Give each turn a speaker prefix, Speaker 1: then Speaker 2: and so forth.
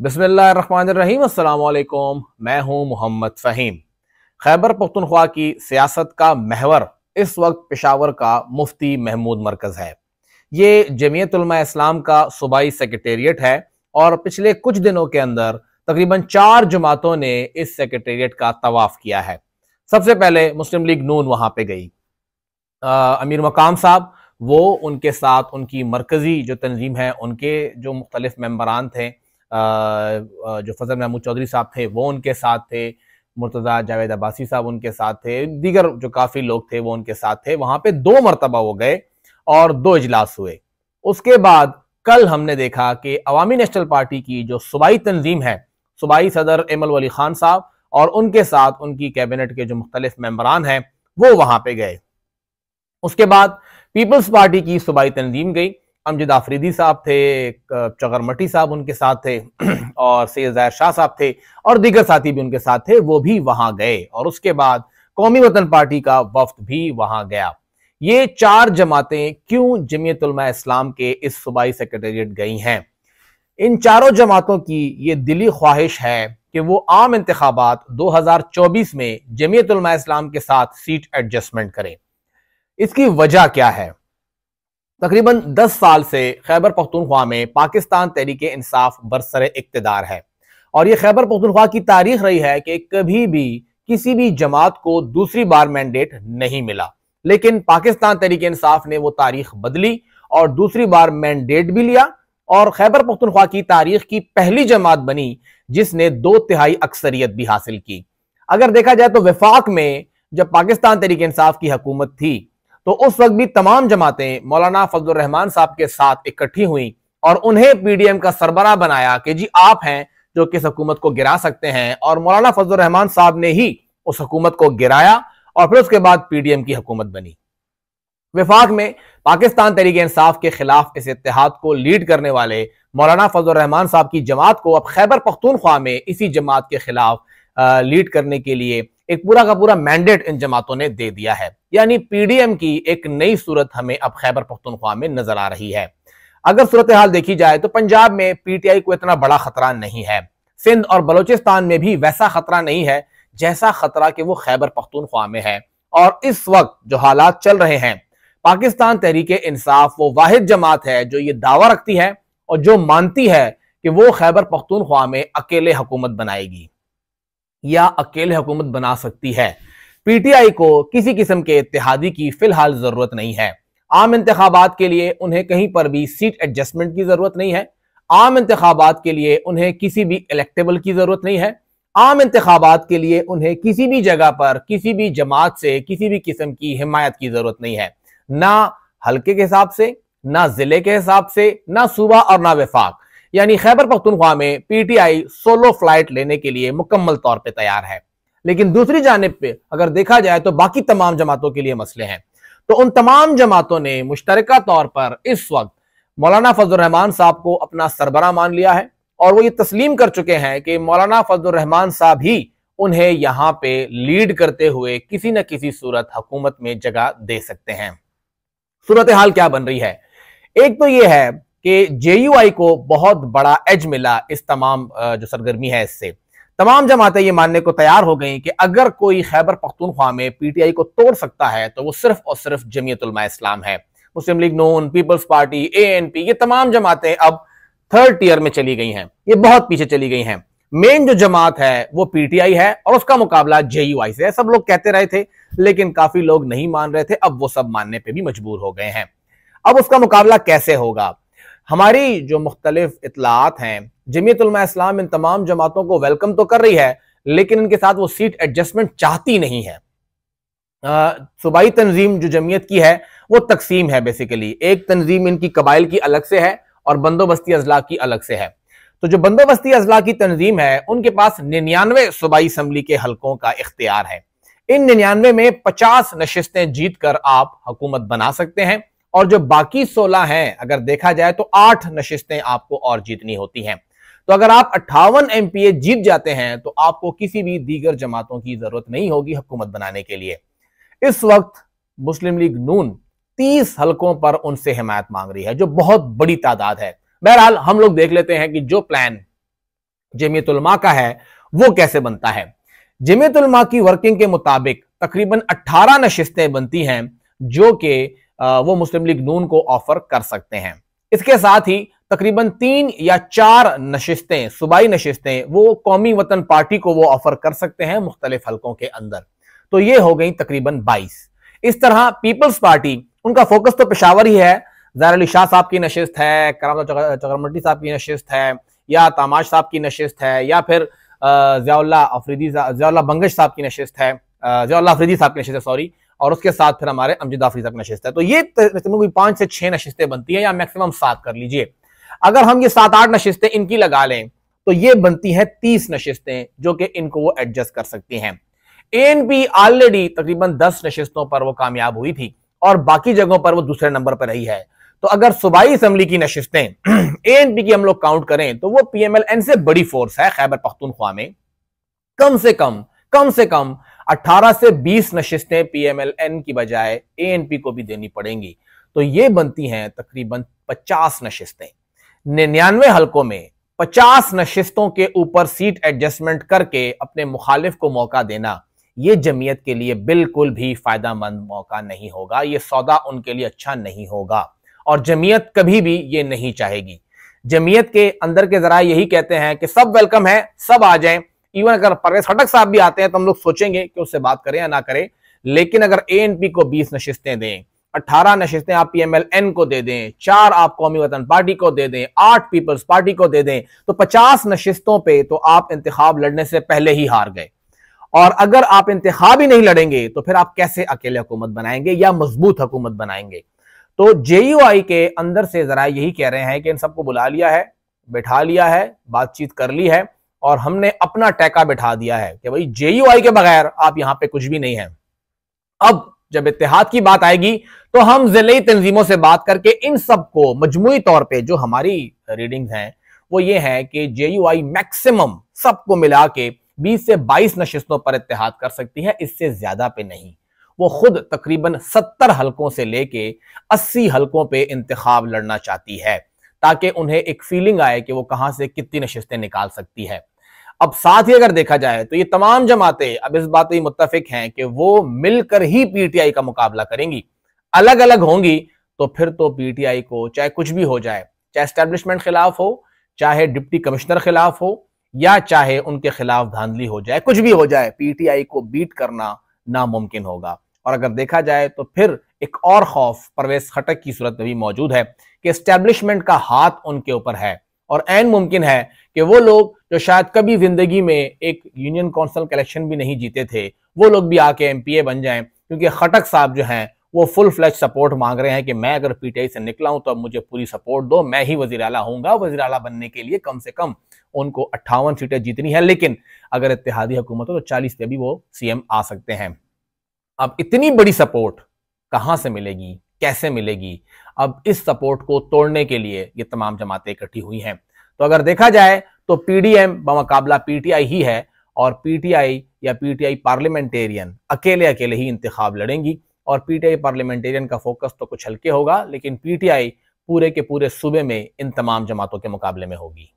Speaker 1: बसमीम मैं हूं मोहम्मद फ़हीम खैबर पख्तनख्वा की सियासत का महवर इस वक्त पेशावर का मुफ्ती महमूद मरकज़ है ये जमीयतलमा इस्लाम का सूबाई सेक्रेटेरिएट है और पिछले कुछ दिनों के अंदर तकरीबन चार जमातों ने इस सेक्रेटेरिएट का तवाफ़ किया है सबसे पहले मुस्लिम लीग नून वहां पर गई आ, अमीर मकाम साहब वो उनके साथ उनकी मरकज़ी जो तंजीम है उनके जो मुख्तलिफ मम्बरान थे जो फजल महमूद चौधरी साहब थे वो उनके साथ थे मुर्तज़ा जावेद अब्बासी साहब उनके साथ थे दीगर जो काफ़ी लोग थे वो उनके साथ थे वहां पे दो मरतबा हो गए और दो इजलास हुए उसके बाद कल हमने देखा कि अवामी नेशनल पार्टी की जो सूबाई तंजीम है सूबाई सदर एमल वली खान साहब और उनके साथ उनकी कैबिनेट के जो मुख्तलिफ मेम्बरान हैं वो वहाँ पे गए उसके बाद पीपल्स पार्टी की सूबाई तंजीम गई अमजद आफरीदी साहब थे चगरमटी साहब उनके साथ थे और सैद जहर शाह साहब थे और दीगर साथी भी उनके साथ थे वो भी वहां गए और उसके बाद कौमी वतन पार्टी का वफ्त भी वहां गया ये चार जमातें क्यों जमीयतलमा इस्लाम के इस सूबाई सेक्रेटेरिएट गई हैं इन चारों जमातों की ये दिली ख्वाहिश है कि वो आम इंतबात 2024 में जमीयतलमा इस्लाम के साथ सीट एडजस्टमेंट करें इसकी वजह क्या है तकरीबन 10 साल से खैबर पख्तूनख्वा में पाकिस्तान तहरीक इंसाफ बरसर इकतदार है और ये खैबर पख्तूनख्वा की तारीख रही है कि कभी भी किसी भी जमात को दूसरी बार मैंडेट नहीं मिला लेकिन पाकिस्तान तहरीक इंसाफ ने वो तारीख बदली और दूसरी बार मैंडेट भी लिया और खैबर पख्तनख्वा की तारीख की पहली जमात बनी जिसने दो तिहाई अक्सरियत भी हासिल की अगर देखा जाए तो विफाक में जब पाकिस्तान तहरीक इंसाफ की हकूमत थी तो उस वक्त भी तमाम जमातें मौलाना फजल रहमान साहब के साथ इकट्ठी हुई और उन्हें पीडीएम का सरबरा बनाया कि जी आप हैं जो किस हुकूमत को गिरा सकते हैं और मौलाना फजल रहमान साहब ने ही उस हुकूमत को गिराया और फिर उसके बाद पीडीएम की हुकूमत बनी विफाक में पाकिस्तान तरीके इंसाफ के खिलाफ इस इतिहाद को लीड करने वाले मौलाना फजल रहमान साहब की जमात को अब खैबर पख्तूनख्वा में इसी जमात के खिलाफ लीड करने के लिए एक पूरा का पूरा मैंडेट इन जमातों ने दे दिया है यानी पीडीएम की एक नई सूरत हमें अब खैबर पख्तनख्वा में नजर आ रही है अगर सूरत हाल देखी जाए तो पंजाब में पीटीआई को इतना बड़ा खतरा नहीं है सिंध और बलोचिस्तान में भी वैसा खतरा नहीं है जैसा खतरा कि वो खैबर पख्तूनख्वा में है और इस वक्त जो हालात चल रहे हैं पाकिस्तान तहरीक इंसाफ वो वाहिद जमात है जो ये दावा रखती है और जो मानती है कि वो खैबर पख्तूनख्वा में अकेले हुकूमत बनाएगी या अकेले हुकूमत बना सकती है पीटीआई को किसी किस्म के इतिहादी की फिलहाल जरूरत नहीं है आम इंतबात के लिए उन्हें कहीं पर भी सीट एडजस्टमेंट की जरूरत नहीं है आम इंतबात के लिए उन्हें किसी भी इलेक्टेबल की जरूरत नहीं है आम इंतबात के लिए उन्हें किसी भी जगह पर किसी भी जमात से किसी भी किस्म की हिमायत की जरूरत नहीं है ना हल्के के हिसाब से ना जिले के हिसाब से ना सूबा और ना विफाक यानी खैबर पख्तनख्वा में पीटीआई सोलो फ्लाइट लेने के लिए मुकम्मल तौर पर तैयार है लेकिन दूसरी जानब पे अगर देखा जाए तो बाकी तमाम जमातों के लिए मसले हैं तो उन तमाम जमातों ने मुश्तर तौर पर इस वक्त मौलाना फजलरहमान साहब को अपना सरबरा मान लिया है और वो ये तस्लीम कर चुके हैं कि मौलाना फजलरहमान साहब ही उन्हें यहाँ पे लीड करते हुए किसी न किसी सूरत हुकूमत में जगह दे सकते हैं सूरत हाल क्या बन रही है एक तो ये है कि जेयूआई को बहुत बड़ा एज मिला इस तमाम जो सरगर्मी है इससे तमाम जमातें ये मानने को तैयार हो गई कि अगर कोई खैबर पख्तूनख्वा में पीटीआई को तोड़ सकता है तो वो सिर्फ और सिर्फ जमीतुलमा इस्लाम है मुस्लिम लीग नून पीपल्स पार्टी एएनपी ये तमाम जमातें अब थर्ड टीयर में चली गई हैं ये बहुत पीछे चली गई हैं मेन जो जमात है वो पीटीआई है और उसका मुकाबला जेयूआई से है सब लोग कहते रहे थे लेकिन काफी लोग नहीं मान रहे थे अब वो सब मानने पर भी मजबूर हो गए हैं अब उसका मुकाबला कैसे होगा हमारी जो मुख्तलिफ इतलात हैं जमीयतलमा इस्लाम इन तमाम जमातों को वेलकम तो कर रही है लेकिन इनके साथ वो सीट एडजस्टमेंट चाहती नहीं है सूबाई तंजीम जो जमीयत की है वो तकसीम है बेसिकली एक तंजीम इनकी कबाइल की अलग से है और बंदोबस्ती अजला की अलग से है तो जो बंदोबस्ती अजला की तंजीम है उनके पास निन्यानवे सूबाई असम्बली के हलकों का इख्तियार है इन निन्यानवे में पचास नशस्तें जीत कर आप हुकूमत बना सकते हैं और जो बाकी सोलह हैं अगर देखा जाए तो आठ नशिस्तें आपको और जीतनी होती हैं तो अगर आप अट्ठावन एम जीत जाते हैं तो आपको किसी भी दीगर जमातों की जरूरत नहीं होगी हुकूमत बनाने के लिए इस वक्त मुस्लिम लीग नून तीस हलकों पर उनसे हिमायत मांग रही है जो बहुत बड़ी तादाद है बहरहाल हम लोग देख लेते हैं कि जो प्लान जमीतुलमा का है वो कैसे बनता है जमीयतुलमा की वर्किंग के मुताबिक तकरीबन 18 नशिस्तें बनती हैं जो कि वो मुस्लिम लीग नून को ऑफर कर सकते हैं इसके साथ ही तकरीबन तीन या चार नशिस्तें सूबाई नशिस्तें वो कौमी वतन पार्टी को वो ऑफर कर सकते हैं मुख्तलिफ हलकों के अंदर तो ये हो गई तकरीबन बाईस इस तरह पीपल्स पार्टी उनका फोकस तो पेशावर ही है जहर अली शाह साहब की नशिस्त है कराम चक्रमटी साहब की नशिस्त है या तमाश साहब की नशिस्त है या फिर जयाल्ला अफरीदी जयाल्ला बंगश साहब की नशिस्त है जयाल्ला अफरीदी साहब की नशिस्त है सॉरी और उसके साथ फिर हमारे अमजद आफरीजा की नशस्त है तो ये पांच से छह नशस्तें बनती हैं या मैक्सिमम सात कर लीजिए अगर हम ये सात आठ नशस्तें इनकी लगा लें तो ये बनती हैं तीस नशस्तें जो कि इनको वो एडजस्ट कर सकती हैं एन पी ऑलरेडी तकरीबन दस नशस्तों पर वो कामयाब हुई थी और बाकी जगहों पर वो दूसरे नंबर पर रही है तो अगर सूबाई असम्बली की नशस्तें पी की हम लोग काउंट करें तो वो पीएमएलएन से बड़ी फोर्स है खैबर पख्तूनख्वा में कम से कम कम से कम 18 से 20 नशिस्तें पीएमएलएन की बजाय एएनपी को भी देनी पड़ेंगी तो ये बनती हैं तकरीबन 50 नशिस्तें निन्यानवे हलकों में 50 नशिस्तों के ऊपर सीट एडजस्टमेंट करके अपने मुखालिफ को मौका देना ये जमीयत के लिए बिल्कुल भी फायदा मंद मौका नहीं होगा ये सौदा उनके लिए अच्छा नहीं होगा और जमीयत कभी भी ये नहीं चाहेगी जमीयत के अंदर के जरा यही कहते हैं कि सब वेलकम है सब आ जाएं इवन अगर परवेज हटक साहब भी आते हैं तो हम लोग सोचेंगे कि उससे बात करें या ना करें लेकिन अगर ए को बीस नशिस्तें दें अठारह नशिस्तें आप पीएमएलएन को दे दें चार आप कौमी वतन पार्टी को दे दें आठ पीपल्स पार्टी को दे दें तो पचास नशिस्तों पे तो आप इंतखाब लड़ने से पहले ही हार गए और अगर आप इंतखाब ही नहीं लड़ेंगे तो फिर आप कैसे अकेले हुकूमत बनाएंगे या मजबूत हुकूमत बनाएंगे तो आई के अंदर से जरा यही कह रहे हैं कि इन सबको बुला लिया है बैठा लिया है बातचीत कर ली है और हमने अपना टैका बिठा दिया है कि भाई जेईओआई के बगैर आप यहां पे कुछ भी नहीं है अब जब इतिहाद की बात आएगी तो हम जिले तंजीमों से बात करके इन सब को तौर पर जो हमारी रीडिंग हैं वो ये है कि जेयूआई मैक्सिमम सबको मिला के 20 से 22 नशस्तों पर इतिहाद कर सकती है इससे ज्यादा पे नहीं वो खुद तकरीबन 70 हलकों से लेके 80 हलकों पे इंतखाब लड़ना चाहती है ताकि उन्हें एक फीलिंग आए कि वो कहां से कितनी नशिस्तें निकाल सकती है अब साथ ही अगर देखा जाए तो ये तमाम जमातें अब इस बात पर मुतफिक हैं कि वो मिलकर ही पीटीआई का मुकाबला करेंगी अलग अलग होंगी तो फिर तो पीटीआई को चाहे कुछ भी हो जाए चाहे स्टैब्लिशमेंट खिलाफ हो चाहे डिप्टी कमिश्नर खिलाफ हो या चाहे उनके खिलाफ धांधली हो जाए कुछ भी हो जाए पीटीआई को बीट करना नामुमकिन होगा और अगर देखा जाए तो फिर एक और खौफ परवेज खटक की सूरत में भी मौजूद है कि स्टैब्लिशमेंट का हाथ उनके ऊपर है और एन मुमकिन है कि वो लोग जो शायद कभी जिंदगी में एक यूनियन काउंसिल कलेक्शन भी नहीं जीते थे वो लोग भी आके एम बन जाएं क्योंकि खटक साहब जो हैं वो फुल फ्लैश सपोर्ट मांग रहे हैं कि मैं अगर पीटीआई से निकला हूं तो अब मुझे पूरी सपोर्ट दो मैं ही वजी अला हूँ वजी अला बनने के लिए कम से कम उनको अट्ठावन सीटें जीतनी है लेकिन अगर इतिहादी हुकूमत हो तो चालीस पे भी वो सीएम आ सकते हैं अब इतनी बड़ी सपोर्ट कहां से मिलेगी कैसे मिलेगी अब इस सपोर्ट को तोड़ने के लिए ये तमाम जमातें इकट्ठी हुई हैं तो अगर देखा जाए तो पीडीएम बमकाबला पीटीआई ही है और पीटीआई या पीटीआई पार्लियामेंटेरियन अकेले अकेले ही इंतखाब लड़ेंगी और पीटीआई पार्लियामेंटेरियन का फोकस तो कुछ हल्के होगा लेकिन पीटीआई पूरे के पूरे सूबे में इन तमाम जमातों के मुकाबले में होगी